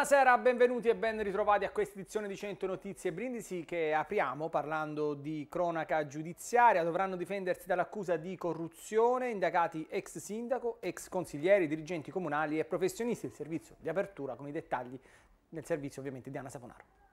Buonasera, benvenuti e ben ritrovati a questa edizione di 100 Notizie Brindisi che apriamo parlando di cronaca giudiziaria. Dovranno difendersi dall'accusa di corruzione indagati ex sindaco, ex consiglieri, dirigenti comunali e professionisti del servizio di apertura con i dettagli nel servizio ovviamente di Anna Saponaro.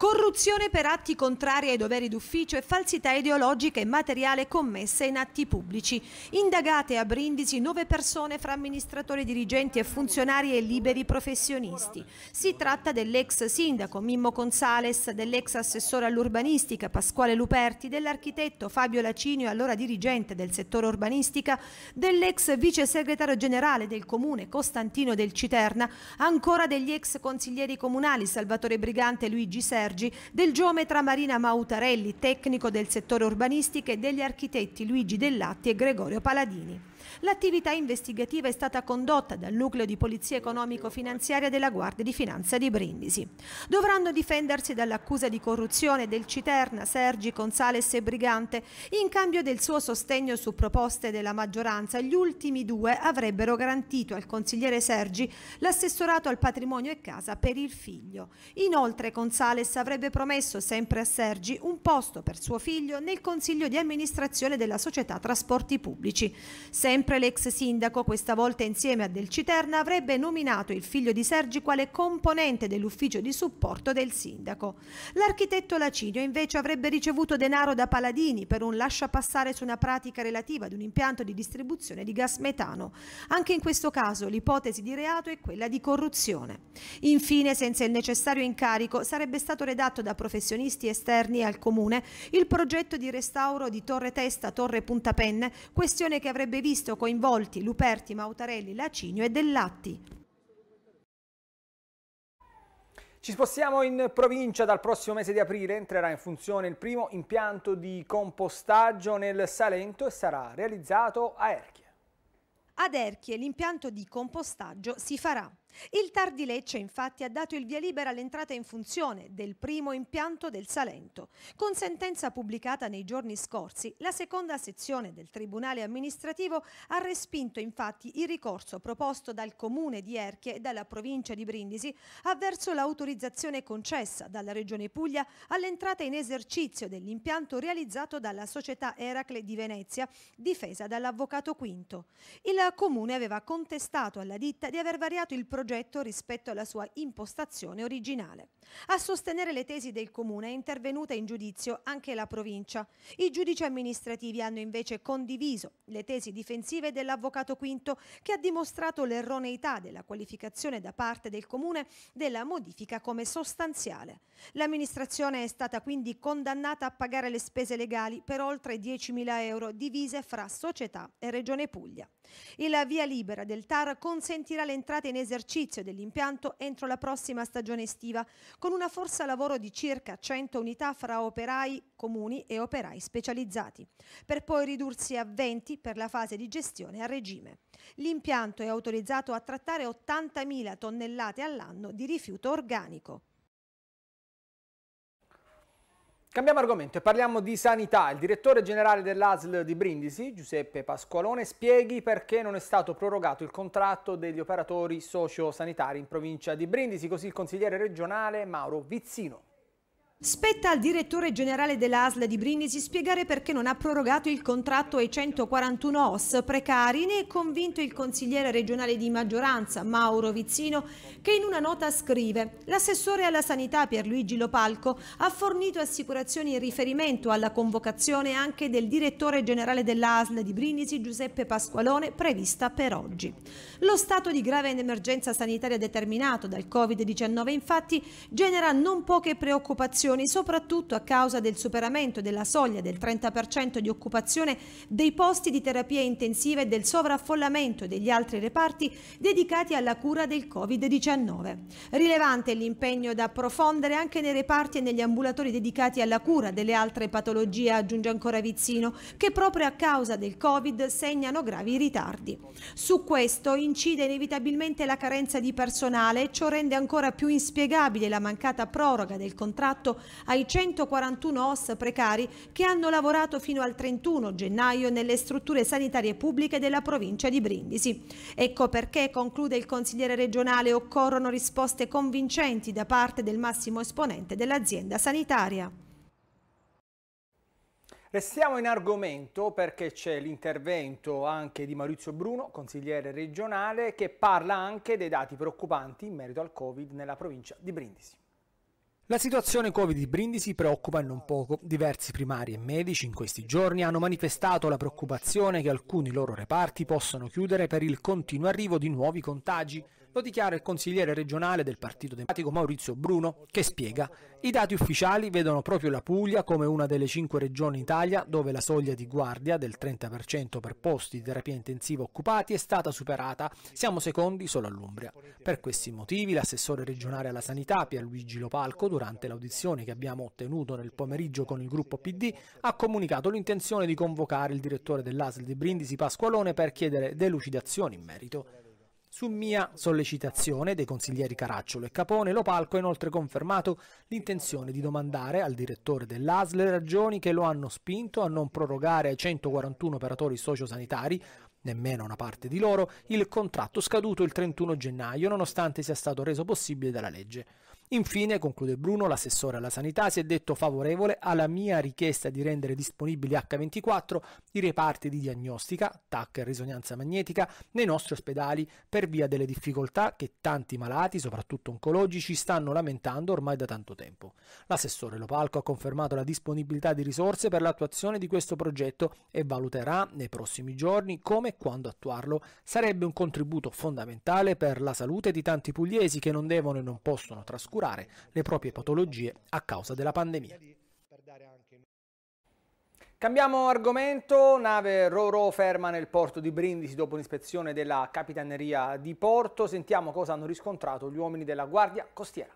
Corruzione per atti contrari ai doveri d'ufficio e falsità ideologica e materiale commessa in atti pubblici. Indagate a Brindisi nove persone fra amministratori dirigenti e funzionari e liberi professionisti. Si tratta dell'ex sindaco Mimmo Consales, dell'ex assessore all'urbanistica Pasquale Luperti, dell'architetto Fabio Lacinio, allora dirigente del settore urbanistica, dell'ex vice segretario generale del comune Costantino del Citerna, ancora degli ex consiglieri comunali Salvatore Brigante e Luigi Serra, Vergi, del geometra Marina Mautarelli, tecnico del settore urbanistica e degli architetti Luigi Dellatti e Gregorio Paladini l'attività investigativa è stata condotta dal nucleo di polizia economico-finanziaria della Guardia di Finanza di Brindisi. Dovranno difendersi dall'accusa di corruzione del Citerna Sergi Gonzales e Brigante. In cambio del suo sostegno su proposte della maggioranza, gli ultimi due avrebbero garantito al consigliere Sergi l'assessorato al patrimonio e casa per il figlio. Inoltre Gonzales avrebbe promesso sempre a Sergi un posto per suo figlio nel consiglio di amministrazione della società trasporti pubblici. Sempre Sempre l'ex sindaco, questa volta insieme a Del Citerna, avrebbe nominato il figlio di Sergi quale componente dell'ufficio di supporto del sindaco. L'architetto Lacinio invece avrebbe ricevuto denaro da Paladini per un lascia passare su una pratica relativa ad un impianto di distribuzione di gas metano. Anche in questo caso l'ipotesi di reato è quella di corruzione. Infine, senza il necessario incarico, sarebbe stato redatto da professionisti esterni al comune il progetto di restauro di Torre Testa, Torre Punta Penne, questione che avrebbe visto coinvolti Luperti, Mautarelli, Lacinio e Dellatti. Ci spostiamo in provincia, dal prossimo mese di aprile entrerà in funzione il primo impianto di compostaggio nel Salento e sarà realizzato a Erchie. Ad Erchie l'impianto di compostaggio si farà il TAR Lecce infatti ha dato il via libera all'entrata in funzione del primo impianto del Salento. Con sentenza pubblicata nei giorni scorsi, la seconda sezione del Tribunale amministrativo ha respinto infatti il ricorso proposto dal Comune di Erchie e dalla provincia di Brindisi avverso l'autorizzazione concessa dalla Regione Puglia all'entrata in esercizio dell'impianto realizzato dalla società Eracle di Venezia, difesa dall'avvocato Quinto. Il Comune aveva contestato alla ditta di aver variato il progetto progetto rispetto alla sua impostazione originale. A sostenere le tesi del Comune è intervenuta in giudizio anche la provincia. I giudici amministrativi hanno invece condiviso le tesi difensive dell'avvocato Quinto che ha dimostrato l'erroneità della qualificazione da parte del Comune della modifica come sostanziale. L'amministrazione è stata quindi condannata a pagare le spese legali per oltre 10.000 euro divise fra società e Regione Puglia. E la via libera del TAR consentirà l'entrata in esercizio esercizio dell'impianto entro la prossima stagione estiva, con una forza lavoro di circa 100 unità fra operai comuni e operai specializzati, per poi ridursi a 20 per la fase di gestione a regime. L'impianto è autorizzato a trattare 80.000 tonnellate all'anno di rifiuto organico. Cambiamo argomento e parliamo di sanità. Il direttore generale dell'ASL di Brindisi, Giuseppe Pasqualone, spieghi perché non è stato prorogato il contratto degli operatori sociosanitari in provincia di Brindisi, così il consigliere regionale Mauro Vizzino. Spetta al direttore generale dell'ASL di Brindisi spiegare perché non ha prorogato il contratto ai 141 OS precari, ne è convinto il consigliere regionale di maggioranza Mauro Vizzino che in una nota scrive L'assessore alla sanità Pierluigi Lopalco ha fornito assicurazioni in riferimento alla convocazione anche del direttore generale dell'ASL di Brindisi Giuseppe Pasqualone prevista per oggi. Lo stato di grave emergenza sanitaria determinato dal Covid-19 infatti genera non poche preoccupazioni pensioni, soprattutto a causa del superamento della soglia del 30% di occupazione dei posti di terapia intensiva e del sovraffollamento degli altri reparti dedicati alla cura del Covid-19. Rilevante l'impegno da approfondire anche nei reparti e negli ambulatori dedicati alla cura delle altre patologie, aggiunge ancora Vizzino, che proprio a causa del Covid segnano gravi ritardi. Su questo incide inevitabilmente la carenza di personale e ciò rende ancora più inspiegabile la mancata proroga del contratto ai 141 OS precari che hanno lavorato fino al 31 gennaio nelle strutture sanitarie pubbliche della provincia di Brindisi. Ecco perché, conclude il consigliere regionale, occorrono risposte convincenti da parte del massimo esponente dell'azienda sanitaria. Restiamo in argomento perché c'è l'intervento anche di Maurizio Bruno, consigliere regionale, che parla anche dei dati preoccupanti in merito al Covid nella provincia di Brindisi. La situazione Covid di Brindisi preoccupa non poco. Diversi primari e medici in questi giorni hanno manifestato la preoccupazione che alcuni loro reparti possano chiudere per il continuo arrivo di nuovi contagi. Lo dichiara il consigliere regionale del Partito Democratico Maurizio Bruno, che spiega i dati ufficiali vedono proprio la Puglia come una delle cinque regioni in Italia dove la soglia di guardia del 30% per posti di terapia intensiva occupati è stata superata. Siamo secondi solo all'Umbria. Per questi motivi l'assessore regionale alla sanità Pierluigi Lopalco durante l'audizione che abbiamo ottenuto nel pomeriggio con il gruppo PD ha comunicato l'intenzione di convocare il direttore dell'ASL di Brindisi Pasqualone per chiedere delucidazioni in merito. Su mia sollecitazione dei consiglieri Caracciolo e Capone, Lopalco ha inoltre confermato l'intenzione di domandare al direttore dell'ASL le ragioni che lo hanno spinto a non prorogare ai 141 operatori sociosanitari, nemmeno una parte di loro, il contratto scaduto il 31 gennaio nonostante sia stato reso possibile dalla legge. Infine, conclude Bruno, l'assessore alla sanità si è detto favorevole alla mia richiesta di rendere disponibili H24 i reparti di diagnostica, TAC e risonanza magnetica nei nostri ospedali per via delle difficoltà che tanti malati, soprattutto oncologici, stanno lamentando ormai da tanto tempo. L'assessore Lopalco ha confermato la disponibilità di risorse per l'attuazione di questo progetto e valuterà nei prossimi giorni come e quando attuarlo. Sarebbe un contributo fondamentale per la salute di tanti pugliesi che non devono e non possono trascurare curare le proprie patologie a causa della pandemia. Cambiamo argomento, nave Roro ferma nel porto di Brindisi dopo l'ispezione della Capitaneria di Porto, sentiamo cosa hanno riscontrato gli uomini della Guardia Costiera.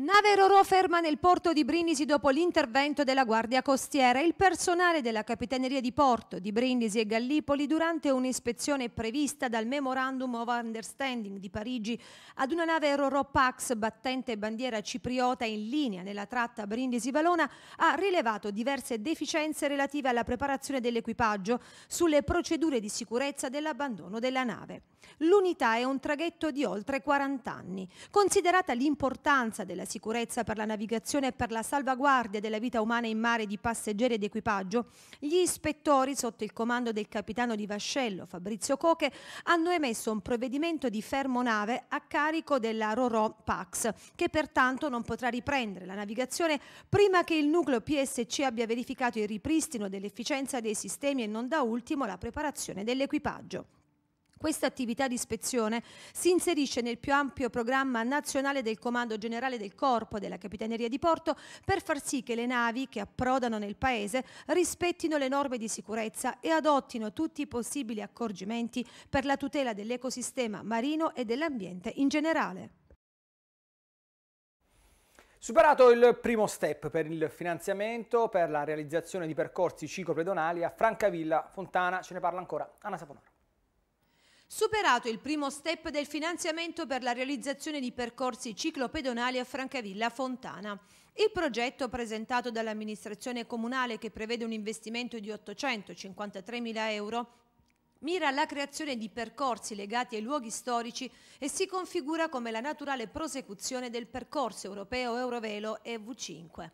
Nave Roro ferma nel porto di Brindisi dopo l'intervento della Guardia Costiera. Il personale della Capitaneria di Porto di Brindisi e Gallipoli durante un'ispezione prevista dal Memorandum of Understanding di Parigi ad una nave Roro Pax battente bandiera cipriota in linea nella tratta Brindisi-Valona ha rilevato diverse deficienze relative alla preparazione dell'equipaggio sulle procedure di sicurezza dell'abbandono della nave. L'unità è un traghetto di oltre 40 anni. Considerata l'importanza della sicurezza per la navigazione e per la salvaguardia della vita umana in mare di passeggeri ed equipaggio, gli ispettori, sotto il comando del capitano di vascello Fabrizio Coche, hanno emesso un provvedimento di fermo nave a carico della Roro Pax, che pertanto non potrà riprendere la navigazione prima che il nucleo PSC abbia verificato il ripristino dell'efficienza dei sistemi e non da ultimo la preparazione dell'equipaggio. Questa attività di ispezione si inserisce nel più ampio programma nazionale del Comando Generale del Corpo della Capitaneria di Porto per far sì che le navi che approdano nel Paese rispettino le norme di sicurezza e adottino tutti i possibili accorgimenti per la tutela dell'ecosistema marino e dell'ambiente in generale. Superato il primo step per il finanziamento per la realizzazione di percorsi ciclopedonali a Francavilla Fontana, ce ne parla ancora Anna Saponaro. Superato il primo step del finanziamento per la realizzazione di percorsi ciclopedonali a Francavilla Fontana. Il progetto presentato dall'amministrazione comunale che prevede un investimento di 853.000 euro mira alla creazione di percorsi legati ai luoghi storici e si configura come la naturale prosecuzione del percorso europeo Eurovelo EV5.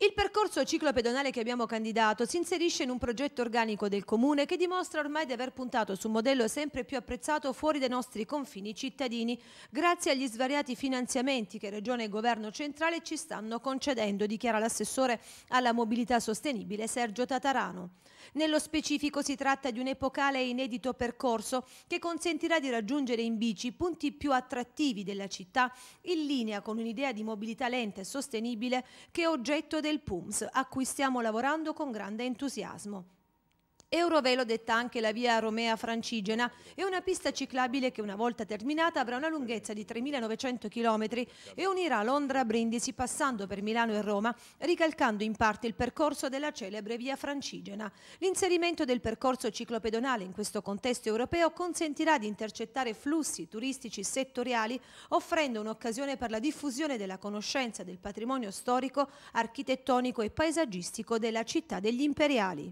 Il percorso ciclopedonale che abbiamo candidato si inserisce in un progetto organico del Comune che dimostra ormai di aver puntato su un modello sempre più apprezzato fuori dai nostri confini cittadini grazie agli svariati finanziamenti che Regione e Governo centrale ci stanno concedendo, dichiara l'assessore alla mobilità sostenibile Sergio Tatarano. Nello specifico si tratta di un epocale e inedito percorso che consentirà di raggiungere in bici punti più attrattivi della città in linea con un'idea di mobilità lenta e sostenibile che è oggetto del PUMS, a cui stiamo lavorando con grande entusiasmo. Eurovelo detta anche la via Romea Francigena è una pista ciclabile che una volta terminata avrà una lunghezza di 3.900 km e unirà Londra a Brindisi passando per Milano e Roma, ricalcando in parte il percorso della celebre via Francigena. L'inserimento del percorso ciclopedonale in questo contesto europeo consentirà di intercettare flussi turistici settoriali offrendo un'occasione per la diffusione della conoscenza del patrimonio storico, architettonico e paesaggistico della città degli imperiali.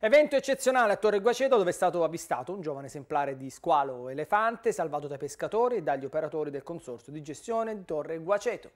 Evento eccezionale a Torre Guaceto dove è stato avvistato un giovane esemplare di squalo elefante salvato dai pescatori e dagli operatori del consorzio di gestione di Torre Guaceto.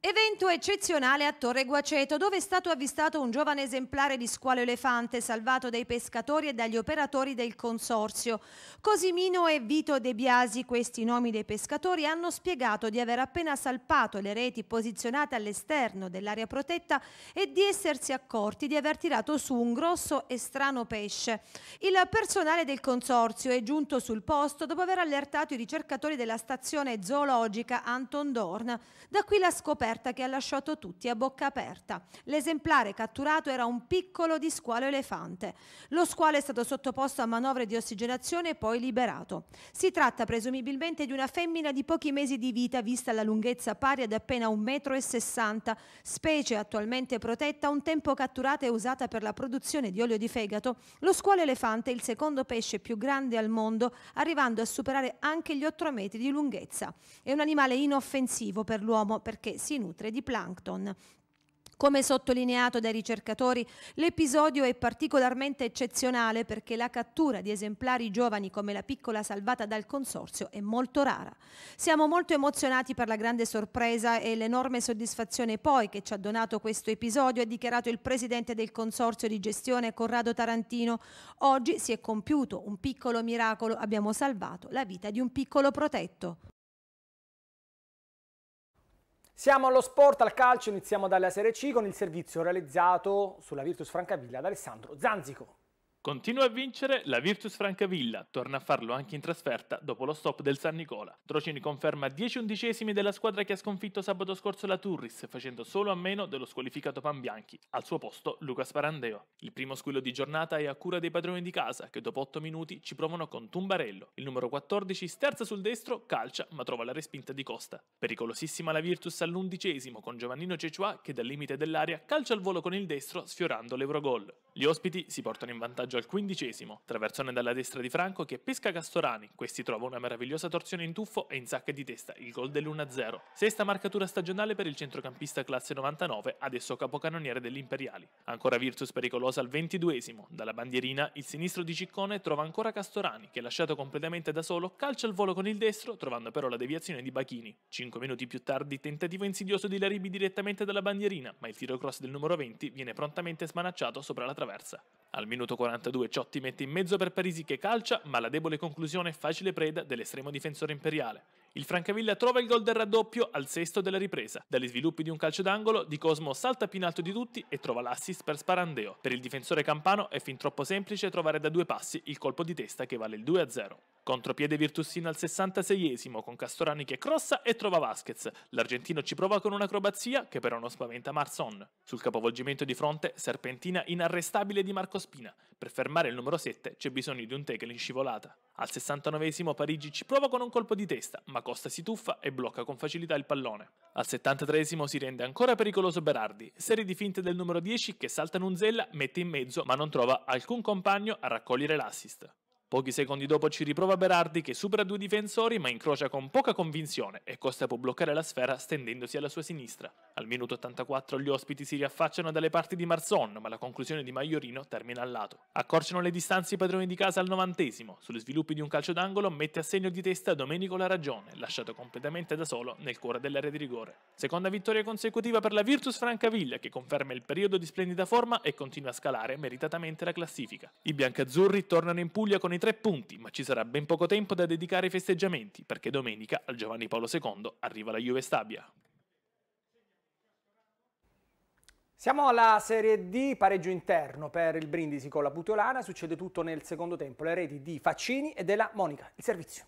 Evento eccezionale a Torre Guaceto, dove è stato avvistato un giovane esemplare di squalo elefante salvato dai pescatori e dagli operatori del consorzio. Cosimino e Vito De Biasi, questi nomi dei pescatori, hanno spiegato di aver appena salpato le reti posizionate all'esterno dell'area protetta e di essersi accorti di aver tirato su un grosso e strano pesce. Il personale del consorzio è giunto sul posto dopo aver allertato i ricercatori della stazione zoologica Anton Dorn. Da qui la scoperta scoperta che ha lasciato tutti a bocca aperta. L'esemplare catturato era un piccolo di squalo elefante. Lo squalo è stato sottoposto a manovre di ossigenazione e poi liberato. Si tratta presumibilmente di una femmina di pochi mesi di vita, vista la lunghezza pari ad appena 1,60 m, specie attualmente protetta, un tempo catturata e usata per la produzione di olio di fegato. Lo squalo elefante è il secondo pesce più grande al mondo, arrivando a superare anche gli 8 metri di lunghezza. È un animale inoffensivo per l'uomo perché si nutre di plancton. Come sottolineato dai ricercatori, l'episodio è particolarmente eccezionale perché la cattura di esemplari giovani come la piccola salvata dal consorzio è molto rara. Siamo molto emozionati per la grande sorpresa e l'enorme soddisfazione poi che ci ha donato questo episodio, ha dichiarato il presidente del consorzio di gestione Corrado Tarantino. Oggi si è compiuto un piccolo miracolo, abbiamo salvato la vita di un piccolo protetto. Siamo allo sport, al calcio, iniziamo dalla Serie C con il servizio realizzato sulla Virtus Francavilla da Alessandro Zanzico. Continua a vincere la Virtus Francavilla, torna a farlo anche in trasferta dopo lo stop del San Nicola. Trocini conferma 10 undicesimi della squadra che ha sconfitto sabato scorso la Turris, facendo solo a meno dello squalificato Pambianchi. Al suo posto Luca Sparandeo. Il primo squillo di giornata è a cura dei padroni di casa, che dopo 8 minuti ci provano con Tumbarello. Il numero 14 sterza sul destro, calcia, ma trova la respinta di Costa. Pericolosissima la Virtus all'undicesimo, con Giovannino Cecua che dal limite dell'area calcia al volo con il destro, sfiorando l'Eurogol. Gli ospiti si portano in vantaggio al quindicesimo, traversone dalla destra di Franco che pesca Castorani, questi trova una meravigliosa torsione in tuffo e in sacca di testa il gol dell'1-0. Sesta marcatura stagionale per il centrocampista classe 99, adesso capocannoniere degli Imperiali. Ancora Virtus pericolosa al ventiduesimo, dalla bandierina il sinistro di Ciccone trova ancora Castorani che lasciato completamente da solo calcia il volo con il destro trovando però la deviazione di Bachini. Cinque minuti più tardi tentativo insidioso di Laribi direttamente dalla bandierina ma il tiro cross del numero 20 viene prontamente smanacciato sopra la traversa controversa. Al minuto 42 Ciotti mette in mezzo per Parisi che calcia, ma la debole conclusione è facile preda dell'estremo difensore imperiale. Il Francavilla trova il gol del raddoppio al sesto della ripresa. Dagli sviluppi di un calcio d'angolo, Di Cosmo salta più in alto di tutti e trova l'assist per Sparandeo. Per il difensore campano è fin troppo semplice trovare da due passi il colpo di testa che vale il 2-0. Contropiede Virtussino al 66esimo con Castorani che crossa e trova Vasquez. L'argentino ci prova con un'acrobazia che però non spaventa Marson. Sul capovolgimento di fronte, serpentina inarrestabile di Marco Spina. Per fermare il numero 7 c'è bisogno di un tackle in scivolata. Al 69 Parigi ci prova con un colpo di testa, ma Costa si tuffa e blocca con facilità il pallone. Al 73 si rende ancora pericoloso Berardi, serie di finte del numero 10 che salta Nunzella, mette in mezzo ma non trova alcun compagno a raccogliere l'assist. Pochi secondi dopo ci riprova Berardi che supera due difensori ma incrocia con poca convinzione e Costa può bloccare la sfera stendendosi alla sua sinistra. Al minuto 84 gli ospiti si riaffacciano dalle parti di Marzon ma la conclusione di Maiorino termina al lato. Accorciano le distanze i padroni di casa al novantesimo. Sugli sviluppi di un calcio d'angolo mette a segno di testa Domenico Laragione, lasciato completamente da solo nel cuore dell'area di rigore. Seconda vittoria consecutiva per la Virtus Francavilla che conferma il periodo di splendida forma e continua a scalare meritatamente la classifica. I biancazzurri tornano in Puglia con il i tre punti, ma ci sarà ben poco tempo da dedicare ai festeggiamenti, perché domenica al Giovanni Paolo II arriva la Juve Stabia. Siamo alla Serie D, pareggio interno per il Brindisi con la Butiolana, succede tutto nel secondo tempo, le reti di Faccini e della Monica, il servizio.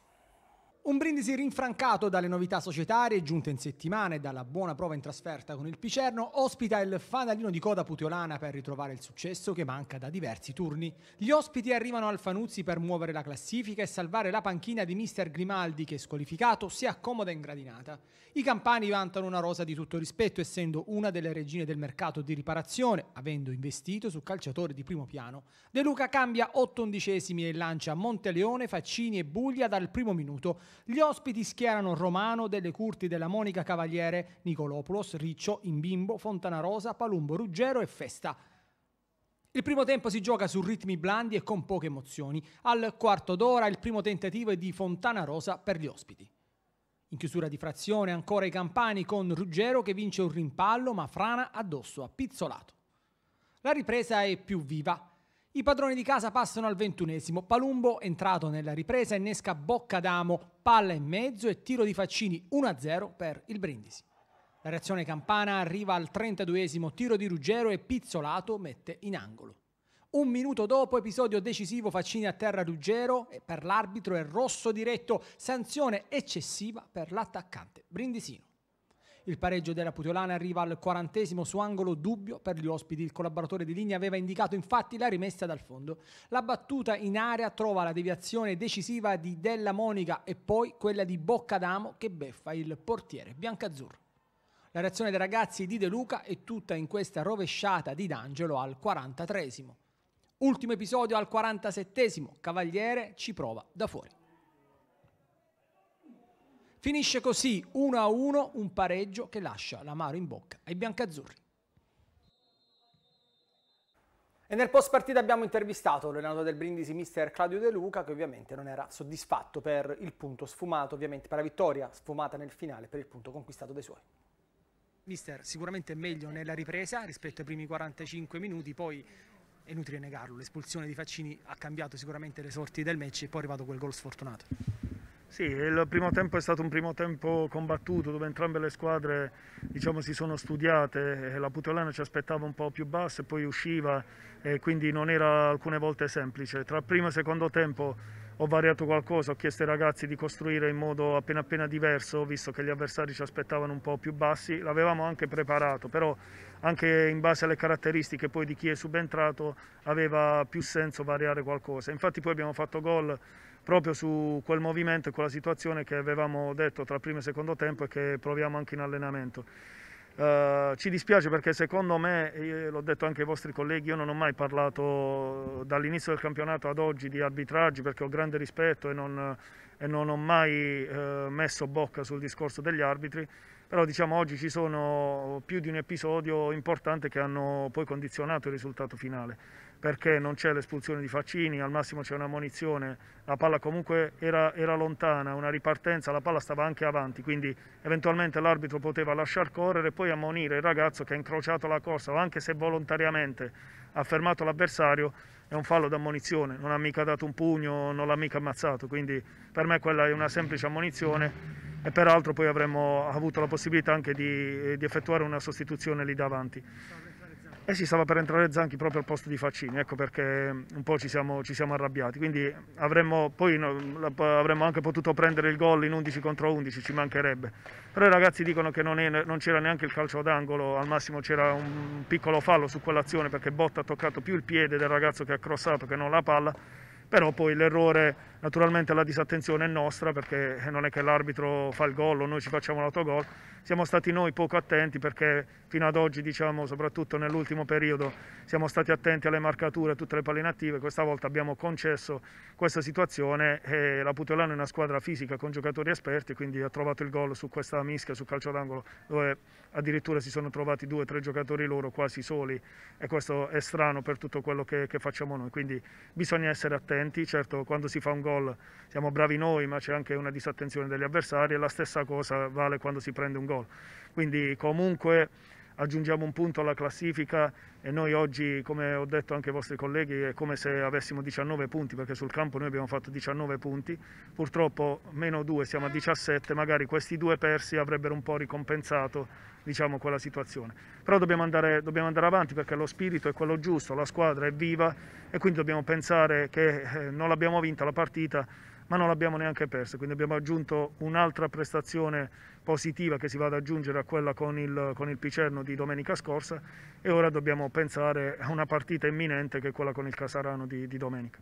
Un Brindisi rinfrancato dalle novità societarie giunte in settimana e dalla buona prova in trasferta con il Picerno, ospita il fanalino di coda putiolana per ritrovare il successo che manca da diversi turni. Gli ospiti arrivano al Fanuzzi per muovere la classifica e salvare la panchina di mister Grimaldi che, squalificato, si accomoda in gradinata. I campani vantano una rosa di tutto rispetto, essendo una delle regine del mercato di riparazione, avendo investito su calciatori di primo piano. De Luca cambia 8 undicesimi e lancia Monteleone, Faccini e Buglia dal primo minuto gli ospiti schierano Romano, Delle Curti, Della Monica Cavaliere, Nicolopoulos, Riccio, Imbimbo, Fontanarosa, Palumbo, Ruggero e Festa. Il primo tempo si gioca su ritmi blandi e con poche emozioni. Al quarto d'ora il primo tentativo è di Fontanarosa per gli ospiti. In chiusura di frazione ancora i campani con Ruggero che vince un rimpallo ma frana addosso a Pizzolato. La ripresa è più viva. I padroni di casa passano al ventunesimo. Palumbo, entrato nella ripresa, innesca Boccadamo, palla in mezzo e tiro di Faccini 1-0 per il Brindisi. La reazione campana arriva al 32esimo, tiro di Ruggero e Pizzolato mette in angolo. Un minuto dopo, episodio decisivo, Faccini a terra Ruggero e per l'arbitro è rosso diretto, sanzione eccessiva per l'attaccante brindisino. Il pareggio della Putolana arriva al quarantesimo su angolo dubbio per gli ospiti. Il collaboratore di linea aveva indicato infatti la rimessa dal fondo. La battuta in area trova la deviazione decisiva di Della Monica e poi quella di Boccadamo che beffa il portiere biancazzurro. La reazione dei ragazzi di De Luca è tutta in questa rovesciata di D'Angelo al 43 Ultimo episodio al 47 Cavaliere ci prova da fuori. Finisce così 1-1 un pareggio che lascia l'amaro in bocca ai biancazzurri. E nel post partita abbiamo intervistato l'allenatore del Brindisi, mister Claudio De Luca, che ovviamente non era soddisfatto per il punto sfumato, ovviamente per la vittoria sfumata nel finale, per il punto conquistato dai suoi. Mister, sicuramente è meglio nella ripresa rispetto ai primi 45 minuti, poi è inutile negarlo, l'espulsione di Faccini ha cambiato sicuramente le sorti del match e poi è arrivato quel gol sfortunato. Sì, il primo tempo è stato un primo tempo combattuto dove entrambe le squadre diciamo, si sono studiate, la Putolana ci aspettava un po' più bassa e poi usciva e quindi non era alcune volte semplice. Tra primo e secondo tempo ho variato qualcosa, ho chiesto ai ragazzi di costruire in modo appena appena diverso visto che gli avversari ci aspettavano un po' più bassi, l'avevamo anche preparato però anche in base alle caratteristiche poi di chi è subentrato aveva più senso variare qualcosa. Infatti poi abbiamo fatto gol proprio su quel movimento e quella situazione che avevamo detto tra primo e secondo tempo e che proviamo anche in allenamento. Uh, ci dispiace perché secondo me, l'ho detto anche ai vostri colleghi, io non ho mai parlato dall'inizio del campionato ad oggi di arbitraggi perché ho grande rispetto e non, e non ho mai uh, messo bocca sul discorso degli arbitri però diciamo oggi ci sono più di un episodio importante che hanno poi condizionato il risultato finale perché non c'è l'espulsione di Faccini, al massimo c'è una munizione, la palla comunque era, era, lontana, una ripartenza, la palla stava anche avanti, quindi eventualmente l'arbitro poteva lasciar correre e poi ammonire il ragazzo che ha incrociato la corsa o anche se volontariamente ha fermato l'avversario è un fallo d'ammonizione, non ha mica dato un pugno, non l'ha mica ammazzato, quindi per me quella è una semplice ammonizione e peraltro poi avremmo avuto la possibilità anche di, di effettuare una sostituzione lì davanti e eh si stava per entrare Zanchi proprio al posto di Faccini, ecco perché mm, un po' ci siamo, ci siamo arrabbiati, quindi avremmo, poi no, avremmo anche potuto prendere il gol in 11 contro 11, ci mancherebbe, però i ragazzi dicono che non, c'era neanche il calcio d'angolo, al massimo c'era un piccolo fallo su quell'azione perché Botta ha toccato più il piede del ragazzo che ha crossato che non la palla, però poi l'errore naturalmente la disattenzione è nostra perché eh, non è che l'arbitro fa il gol o noi ci facciamo l'autogol, siamo stati noi poco attenti perché fino ad oggi diciamo soprattutto nell'ultimo periodo siamo stati attenti alle marcature, tutte le palline attive, questa volta abbiamo concesso questa situazione e la Putolano è una squadra fisica con giocatori esperti quindi ha trovato il gol su questa mischia, sul calcio d'angolo dove addirittura si sono trovati due o tre giocatori loro quasi soli e questo è strano per tutto quello che, che facciamo noi, quindi bisogna essere attenti, certo quando si fa un gol siamo bravi noi ma c'è anche una disattenzione degli avversari e la stessa cosa vale quando si prende un gol, quindi comunque aggiungiamo un punto alla classifica e noi oggi, come ho detto anche ai vostri colleghi, è come se avessimo 19 punti perché sul campo noi abbiamo fatto 19 punti, purtroppo meno 2 siamo a 17, magari questi due persi avrebbero un po' ricompensato diciamo, quella situazione. Però dobbiamo andare, dobbiamo andare avanti perché lo spirito è quello giusto, la squadra è viva e quindi dobbiamo pensare che eh, non l'abbiamo vinta la partita ma non l'abbiamo neanche persa, quindi abbiamo aggiunto un'altra prestazione positiva che si va ad aggiungere a quella con il, con il Picerno di domenica scorsa e ora dobbiamo pensare a una partita imminente che è quella con il Casarano di, di domenica.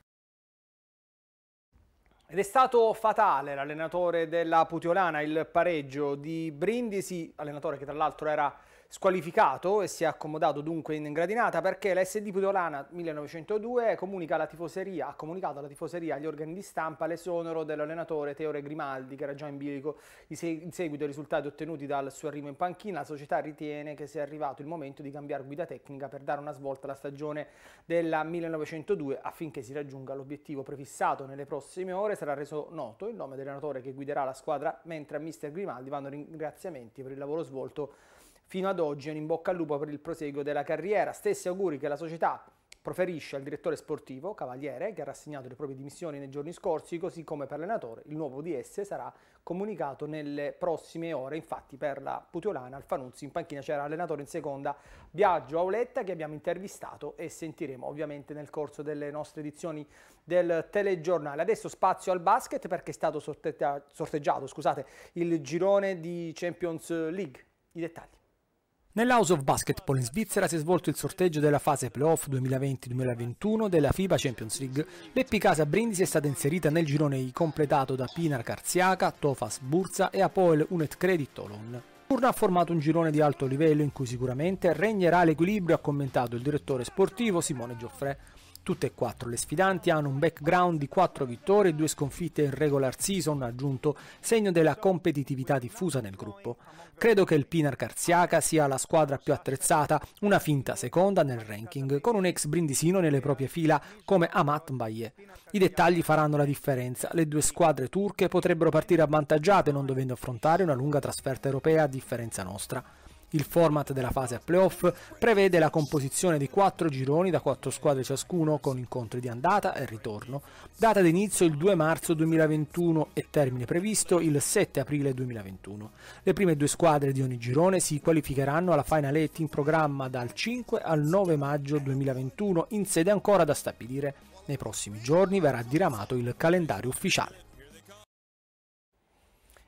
Ed è stato fatale l'allenatore della Putiolana, il pareggio di Brindisi, allenatore che tra l'altro era squalificato e si è accomodato dunque in gradinata perché la SD Pudolana 1902 comunica alla tifoseria, ha comunicato alla tifoseria agli organi di stampa l'esonero dell'allenatore Teore Grimaldi che era già in bilico in seguito ai risultati ottenuti dal suo arrivo in panchina. La società ritiene che sia arrivato il momento di cambiare guida tecnica per dare una svolta alla stagione della 1902 affinché si raggiunga l'obiettivo prefissato. Nelle prossime ore sarà reso noto il nome dell'allenatore che guiderà la squadra mentre a mister Grimaldi vanno ringraziamenti per il lavoro svolto fino ad oggi un in bocca al lupo per il proseguo della carriera. Stessi auguri che la società proferisce al direttore sportivo Cavaliere che ha rassegnato le proprie dimissioni nei giorni scorsi, così come per l'allenatore. Il nuovo di esse sarà comunicato nelle prossime ore. Infatti per la Putiolana Alfanuzzi in panchina c'era l'allenatore in seconda Biagio Auletta che abbiamo intervistato e sentiremo ovviamente nel corso delle nostre edizioni del telegiornale. Adesso spazio al basket perché è stato sorteggiato scusate, il girone di Champions League. I dettagli. Nell'House of Basketball in Svizzera si è svolto il sorteggio della fase playoff 2020-2021 della FIBA Champions League. L'Epicasa Brindisi è stata inserita nel girone I completato da Pinar Carziaca, Tofas Bursa e Apoel Unet Credit Olon. Turna ha formato un girone di alto livello in cui sicuramente regnerà l'equilibrio, ha commentato il direttore sportivo Simone Gioffre. Tutte e quattro le sfidanti hanno un background di 4 vittorie e 2 sconfitte in regular season aggiunto, segno della competitività diffusa nel gruppo. Credo che il Pinar Carziaca sia la squadra più attrezzata, una finta seconda nel ranking, con un ex brindisino nelle proprie fila come Amat Mbaye. I dettagli faranno la differenza, le due squadre turche potrebbero partire avvantaggiate non dovendo affrontare una lunga trasferta europea a differenza nostra. Il format della fase a playoff prevede la composizione di quattro gironi da quattro squadre ciascuno con incontri di andata e ritorno, data d'inizio il 2 marzo 2021 e termine previsto il 7 aprile 2021. Le prime due squadre di ogni girone si qualificheranno alla Final 8 in programma dal 5 al 9 maggio 2021 in sede ancora da stabilire. Nei prossimi giorni verrà diramato il calendario ufficiale.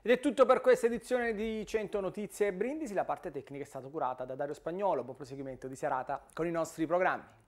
Ed è tutto per questa edizione di 100 Notizie e Brindisi. La parte tecnica è stata curata da Dario Spagnolo. Buon proseguimento di serata con i nostri programmi.